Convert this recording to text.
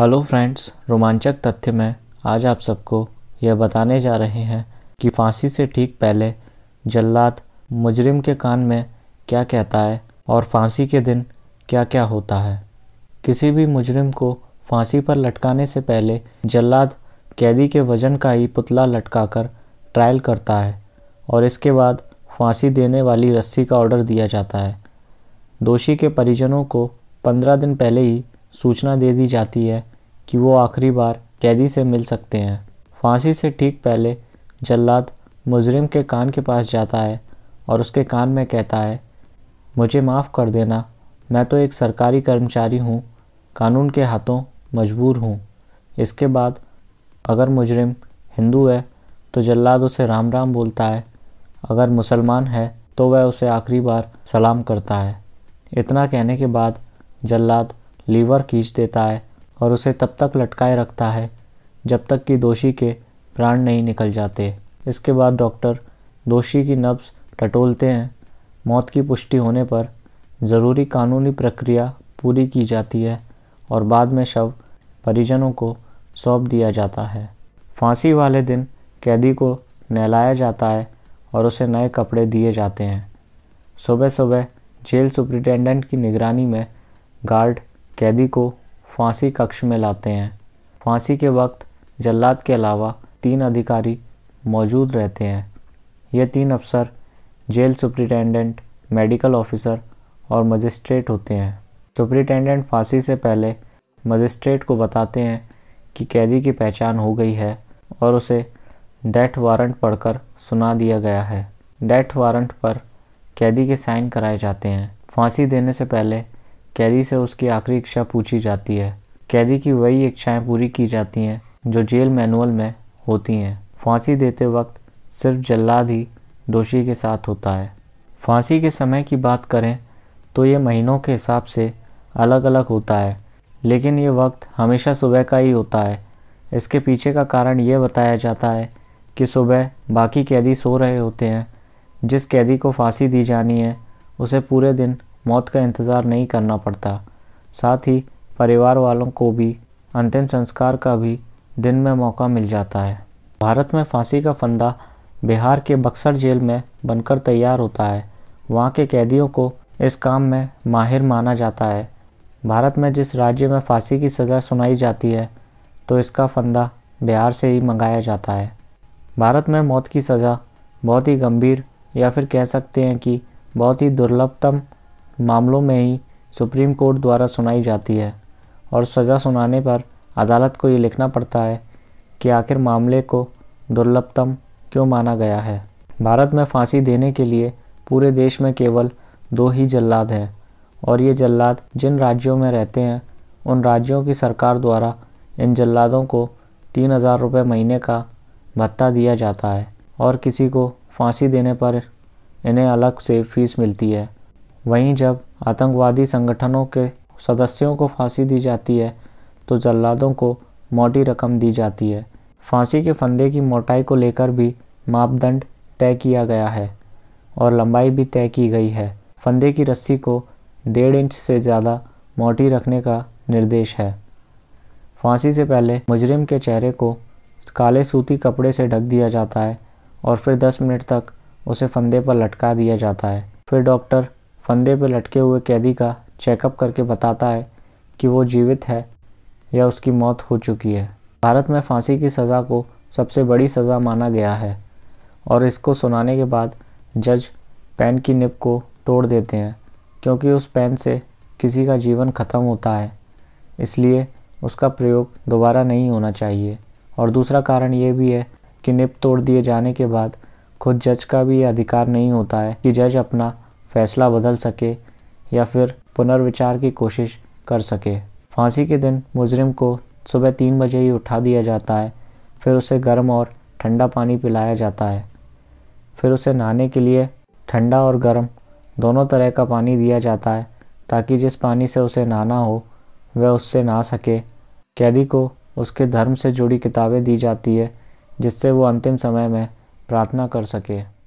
hello friends रोमांचक तथ्य में आज आप सबको यह बताने जा रहे हैं कि फांसी से ठीक पहले जल्लाद मुजरिम के कान में क्या कहता है और फांसी के दिन क्या क्या होता है किसी भी मुजरिम को फांसी पर लटकाने से पहले जल्लाद कैदी के वजन का ही पुतला लटकाकर ट्रायल करता है और इसके बाद फांसी देने वाली रस्सी का ऑर्डर दिया जाता है दोषी के परिजनों को पंद्रह दिन पहले ही सूचना दे दी जाती है कि वो आखिरी बार कैदी से मिल सकते हैं फांसी से ठीक पहले जल्लाद मुजरिम के कान के पास जाता है और उसके कान में कहता है मुझे माफ़ कर देना मैं तो एक सरकारी कर्मचारी हूँ कानून के हाथों मजबूर हूँ इसके बाद अगर मुजरिम हिंदू है तो जल्लाद उसे राम राम बोलता है अगर मुसलमान है तो वह उसे आखिरी बार सलाम करता है इतना कहने के बाद जल्लाद लीवर खींच देता है और उसे तब तक लटकाए रखता है जब तक कि दोषी के प्राण नहीं निकल जाते इसके बाद डॉक्टर दोषी की नब्स टटोलते हैं मौत की पुष्टि होने पर ज़रूरी कानूनी प्रक्रिया पूरी की जाती है और बाद में शव परिजनों को सौंप दिया जाता है फांसी वाले दिन कैदी को नहलाया जाता है और उसे नए कपड़े दिए जाते हैं सुबह सुबह जेल सुप्रिटेंडेंट की निगरानी में गार्ड कैदी को फांसी कक्ष में लाते हैं फांसी के वक्त जल्लाद के अलावा तीन अधिकारी मौजूद रहते हैं ये तीन अफसर जेल सुप्रिटेंडेंट मेडिकल ऑफिसर और मजिस्ट्रेट होते हैं सुप्रिटेंडेंट फांसी से पहले मजिस्ट्रेट को बताते हैं कि कैदी की पहचान हो गई है और उसे डेथ वारंट पढ़कर सुना दिया गया है डेथ वारंट पर कैदी के साइन कराए जाते हैं फांसी देने से पहले कैदी से उसकी आखिरी इच्छा पूछी जाती है कैदी की वही इच्छाएं पूरी की जाती हैं जो जेल मैनुअल में होती हैं फांसी देते वक्त सिर्फ जल्लाद ही दोषी के साथ होता है फांसी के समय की बात करें तो ये महीनों के हिसाब से अलग अलग होता है लेकिन ये वक्त हमेशा सुबह का ही होता है इसके पीछे का कारण ये बताया जाता है कि सुबह बाकी कैदी सो रहे होते हैं जिस कैदी को फांसी दी जानी है उसे पूरे दिन मौत का इंतज़ार नहीं करना पड़ता साथ ही परिवार वालों को भी अंतिम संस्कार का भी दिन में मौका मिल जाता है भारत में फांसी का फंदा बिहार के बक्सर जेल में बनकर तैयार होता है वहाँ के कैदियों को इस काम में माहिर माना जाता है भारत में जिस राज्य में फांसी की सज़ा सुनाई जाती है तो इसका फंदा बिहार से ही मंगाया जाता है भारत में मौत की सज़ा बहुत ही गंभीर या फिर कह सकते हैं कि बहुत ही दुर्लभतम मामलों में ही सुप्रीम कोर्ट द्वारा सुनाई जाती है और सज़ा सुनाने पर अदालत को ये लिखना पड़ता है कि आखिर मामले को दुर्लभतम क्यों माना गया है भारत में फांसी देने के लिए पूरे देश में केवल दो ही जल्लाद हैं और ये जल्लाद जिन राज्यों में रहते हैं उन राज्यों की सरकार द्वारा इन जल्लादों को तीन हज़ार रुपये महीने का भत्ता दिया जाता है और किसी को फांसी देने पर इन्हें अलग से फीस मिलती है वहीं जब आतंकवादी संगठनों के सदस्यों को फांसी दी जाती है तो जल्लादों को मोटी रकम दी जाती है फांसी के फंदे की मोटाई को लेकर भी मापदंड तय किया गया है और लंबाई भी तय की गई है फंदे की रस्सी को डेढ़ इंच से ज़्यादा मोटी रखने का निर्देश है फांसी से पहले मुजरिम के चेहरे को काले सूती कपड़े से ढक दिया जाता है और फिर 10 मिनट तक उसे फंदे पर लटका दिया जाता है फिर डॉक्टर फंदे पर लटके हुए कैदी का चेकअप करके बताता है कि वो जीवित है या उसकी मौत हो चुकी है भारत में फांसी की सज़ा को सबसे बड़ी सज़ा माना गया है और इसको सुनाने के बाद जज पेन की निप को तोड़ देते हैं क्योंकि उस पेन से किसी का जीवन ख़त्म होता है इसलिए उसका प्रयोग दोबारा नहीं होना चाहिए और दूसरा कारण ये भी है कि निप तोड़ दिए जाने के बाद खुद जज का भी अधिकार नहीं होता है कि जज अपना फैसला बदल सके या फिर पुनर्विचार की कोशिश कर सके फांसी के दिन मुजरिम को सुबह तीन बजे ही उठा दिया जाता है फिर उसे गर्म और ठंडा पानी पिलाया जाता है फिर उसे नहाने के लिए ठंडा और गर्म दोनों तरह का पानी दिया जाता है ताकि जिस पानी से उसे नहाना हो वह उससे नहा सके कैदी को उसके धर्म से जुड़ी किताबें दी जाती है जिससे वो अंतिम समय में प्रार्थना कर सके